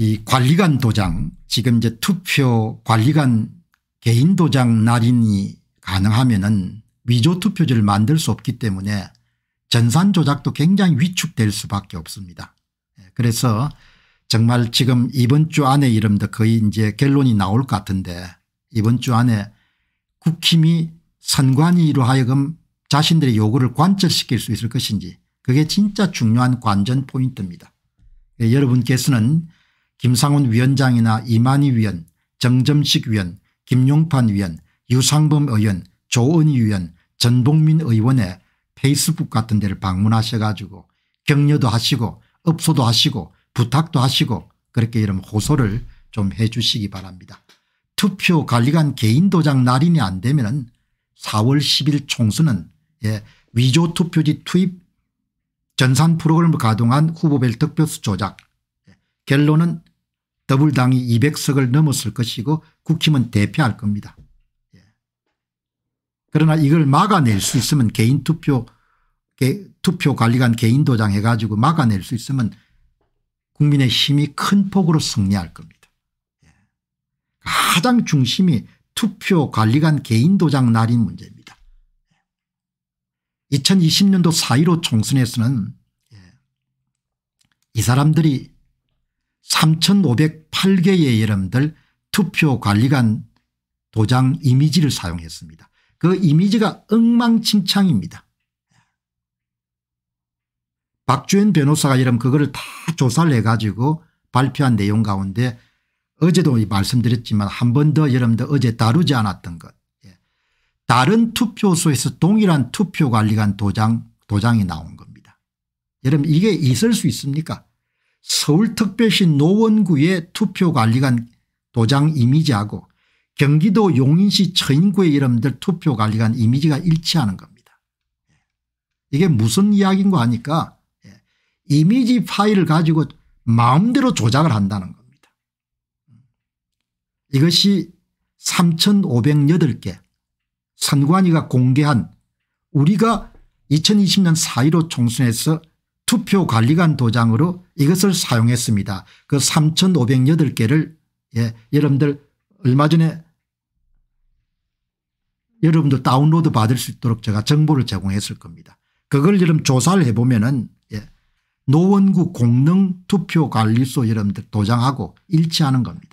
이 관리관 도장 지금 이제 투표 관리관 개인 도장 날인이 가능하면은 위조 투표지를 만들 수 없기 때문에 전산 조작도 굉장히 위축될 수밖에 없습니다. 예, 그래서 정말 지금 이번 주 안에 이름도 거의 이제 결론이 나올 것 같은데 이번 주 안에 국힘이 선관위로 하여금 자신들의 요구를 관철시킬 수 있을 것인지 그게 진짜 중요한 관전 포인트입니다. 예, 여러분께서는 김상훈 위원장이나 이만희 위원, 정점식 위원, 김용판 위원, 유상범 의원, 조은희 위원, 전동민 의원의 페이스북 같은 데를 방문하셔 가지고 격려도 하시고 업소도 하시고 부탁도 하시고 그렇게 이런 호소를 좀 해 주시기 바랍니다. 투표 관리관 개인 도장 날인이 안 되면 4월 10일 총수는 예, 위조 투표지 투입 전산 프로그램을 가동한 후보별 득표수 조작 예, 결론은 더불당이 200석을 넘었을 것이고 국힘은 대패할 겁니다. 예. 그러나 이걸 막아낼 수 있으면 개인투표 투표관리관 개인도장 해가지고 막아낼 수 있으면 국민의 힘이 큰 폭으로 승리할 겁니다. 예. 가장 중심이 투표관리관 개인도장 날인 문제입니다. 2020년도 예. 4.15 총선에서는 이 사람들이 3,508개의 여러분들 투표관리관 도장 이미지를 사용했습니다. 그 이미지가 엉망진창입니다. 박주현 변호사가 여러분 그거를 다 조사를 해가지고 발표한 내용 가운데 어제도 말씀드렸지만 한 번 더 여러분들 어제 다루지 않았던 것. 예. 다른 투표소에서 동일한 투표관리관 도장, 도장이 나온 겁니다. 여러분 이게 있을 수 있습니까? 서울특별시 노원구의 투표관리관 도장 이미지하고 경기도 용인시 처인구의 이름들 투표관리관 이미지가 일치하는 겁니다. 이게 무슨 이야기인가 하니까 예, 이미지 파일을 가지고 마음대로 조작을 한다는 겁니다. 이것이 3508개 선관위가 공개한 우리가 2020년 4.15 총선에서 투표관리관 도장으로 이것을 사용했습니다. 그 3508개를 예, 여러분들 얼마 전에 여러분들 다운로드 받을 수 있도록 제가 정보를 제공했을 겁니다. 그걸 여러분 조사를 해보면 은 예, 노원구 공릉투표관리소 여러분들 도장하고 일치하는 겁니다.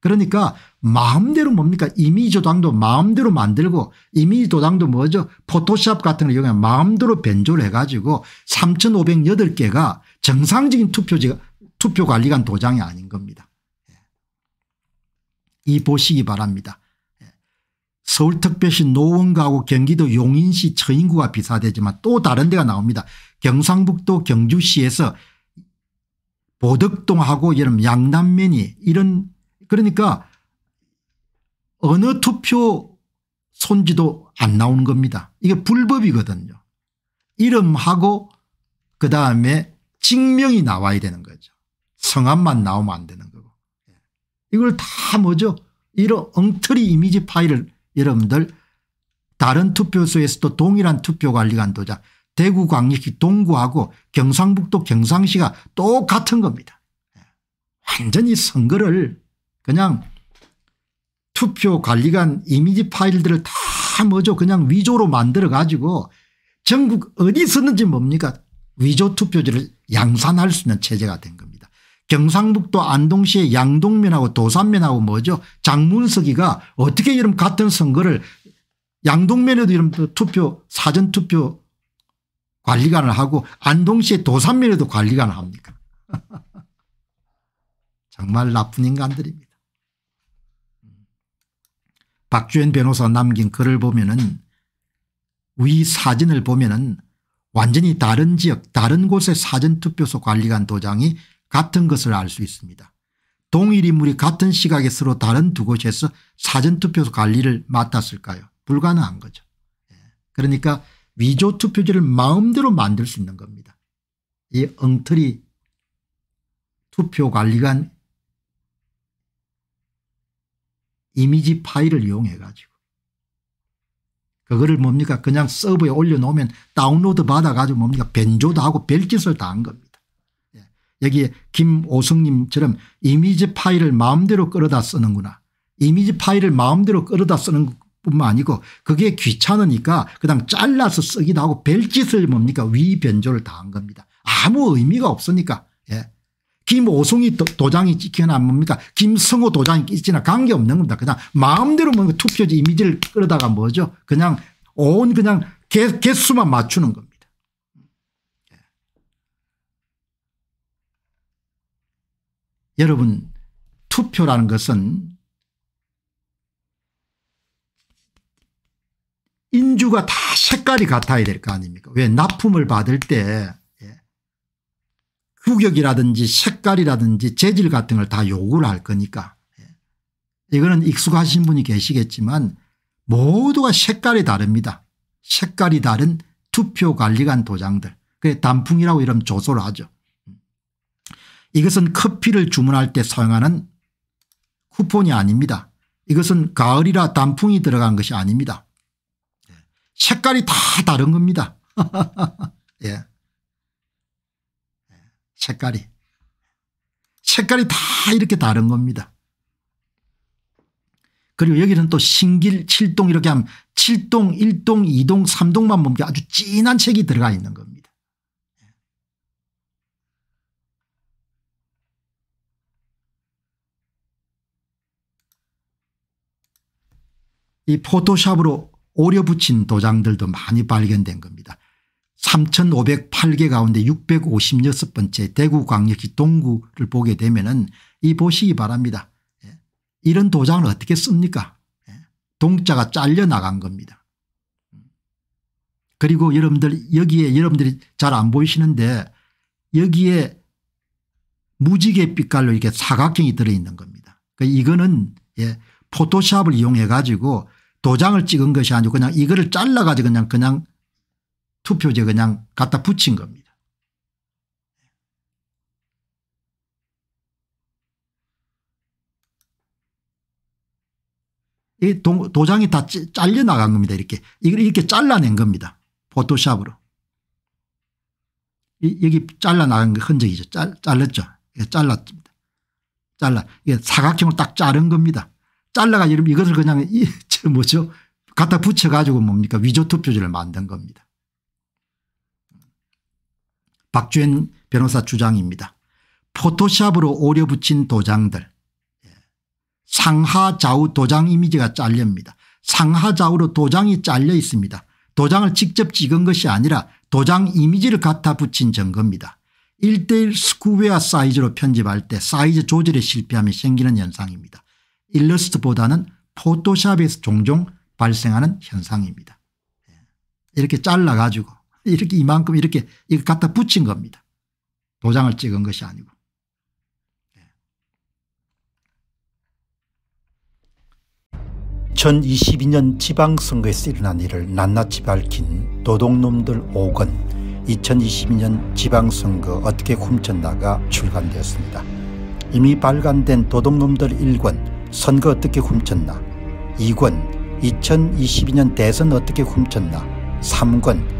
그러니까 마음대로 뭡니까 이미지도당도 마음대로 만들고 이미지도당도 뭐죠 포토샵 같은 걸 이용해 마음대로 변조를 해가지고 3508개가 정상적인 투표지 투표관리관 도장이 아닌 겁니다. 예. 이 보시기 바랍니다. 예. 서울특별시 노원구하고 경기도 용인시 처인구가 비슷되지만또 다른 데가 나옵니다. 경상북도 경주시에서 보덕동하고 이런 양남면이 이런 그러니까 어느 투표 손지도 안 나오는 겁니다. 이게 불법이거든요. 이름하고 그다음에 증명이 나와야 되는 거죠. 성함만 나오면 안 되는 거고. 예. 이걸 다 뭐죠 이런 엉터리 이미지 파일을 여러분들 다른 투표소에서도 동일한 투표관리관도장 대구 광역시 동구하고 경상북도 경상시가 똑같은 겁니다. 예. 완전히 선거를 그냥 투표 관리관 이미지 파일들을 다 뭐죠 그냥 위조로 만들어 가지고 전국 어디 있었는지 뭡니까 위조 투표지를 양산할 수 있는 체제가 된 겁니다. 경상북도 안동시의 양동면하고 도산면하고 뭐죠 장문석이가 어떻게 이런 같은 선거를 양동면에도 이런 투표 사전투표 관리관을 하고 안동시의 도산면에도 관리관을 합니까 정말 나쁜 인간들입니다. 박주현 변호사 남긴 글을 보면 은위 사진을 보면 은 완전히 다른 지역 다른 곳의 사전투표소 관리관 도장이 같은 것을 알 수 있습니다. 동일 인물이 같은 시각에 서로 다른 두 곳에서 사전투표소 관리를 맡았을까요 불가능한 거죠. 예. 그러니까 위조 투표지를 마음대로 만들 수 있는 겁니다. 이 엉터리 투표관리관 이미지 파일을 이용해 가지고 그거를 뭡니까 그냥 서버에 올려놓으면 다운로드 받아가지고 뭡니까 변조도 하고 별짓을 다 한 겁니다. 예. 여기에 김오성님처럼 이미지 파일을 마음대로 끌어다 쓰는구나. 이미지 파일을 마음대로 끌어다 쓰는 뿐만 아니고 그게 귀찮으니까 그냥 잘라서 쓰기도 하고 별짓을 뭡니까 위변조를 다 한 겁니다. 아무 의미가 없으니까 김오송이 도장이 찍히나 뭡니까 김성호 도장이 찍히나 관계없는 겁니다. 그냥 마음대로 뭔가 투표지 이미지를 끌어다가 뭐죠 그냥 온 그냥 개, 개수만 맞추는 겁니다. 예. 여러분 투표라는 것은 인주가 다 색깔이 같아야 될 거 아닙니까 왜 납품을 받을 때 규격이라든지 색깔이라든지 재질 같은 걸 다 요구를 할 거니까 예. 이거는 익숙하신 분이 계시겠지만 모두가 색깔이 다릅니다. 색깔이 다른 투표관리관 도장들 그게 단풍이라고 이러면 조소를 하죠. 이것은 커피를 주문할 때 사용하는 쿠폰이 아닙니다. 이것은 가을이라 단풍이 들어간 것이 아닙니다. 예. 색깔이 다 다른 겁니다. 예. 색깔이. 색깔이 다 이렇게 다른 겁니다. 그리고 여기는 또 신길 7동 이렇게 하면 7동 1동 2동 3동만 보면 아주 진한 책이 들어가 있는 겁니다. 이 포토샵으로 오려 붙인 도장들도 많이 발견된 겁니다. 3,508개 가운데 656번째 대구광역시 동구를 보게 되면 은이 보시기 바랍니다. 예. 이런 도장을 어떻게 씁니까 예. 동자가 잘려나간 겁니다. 그리고 여러분들 여기에 여러분들이 잘 안 보이시는데 여기에 무지개 빛깔로 이렇게 사각형이 들어있는 겁니다. 그 이거는 예, 포토샵을 이용해 가지고 도장을 찍은 것이 아니고 그냥 이거를 잘라 가지고 그냥 그냥 투표제 그냥 갖다 붙인 겁니다. 이 도, 장이다 잘려 나간 겁니다. 이렇게 이걸 이렇게 잘라낸 겁니다. 포토샵으로. 이, 여기 잘라나간 흔적이죠. 잘, 잘랐죠. 예, 잘랐습니다. 잘라. 예, 사각형으딱 자른 겁니다. 잘라가 지고 이것을 그냥 이, 뭐죠. 갖다 붙여가지고 뭡니까 위조 투표지를 만든 겁니다. 박주현 변호사 주장입니다. 포토샵으로 오려 붙인 도장들 예. 상하좌우 도장 이미지가 잘립니다. 상하좌우로 도장이 잘려 있습니다. 도장을 직접 찍은 것이 아니라 도장 이미지를 갖다 붙인 증거입니다. 1대1 스쿠웨어 사이즈로 편집할 때 사이즈 조절에 실패함이 생기는 현상입니다. 일러스트보다는 포토샵에서 종종 발생하는 현상입니다. 예. 이렇게 잘라가지고 이렇게 이만큼 이렇게 이거 갖다 붙인 겁니다. 도장을 찍은 것이 아니고. 2022년 지방선거에서 일어난 일을 낱낱이 밝힌 도둑놈들 5권 2022년 지방선거 어떻게 훔쳤나가 출간되었습니다. 이미 발간된 도둑놈들 1권 선거 어떻게 훔쳤나 2권 2022년 대선 어떻게 훔쳤나 3권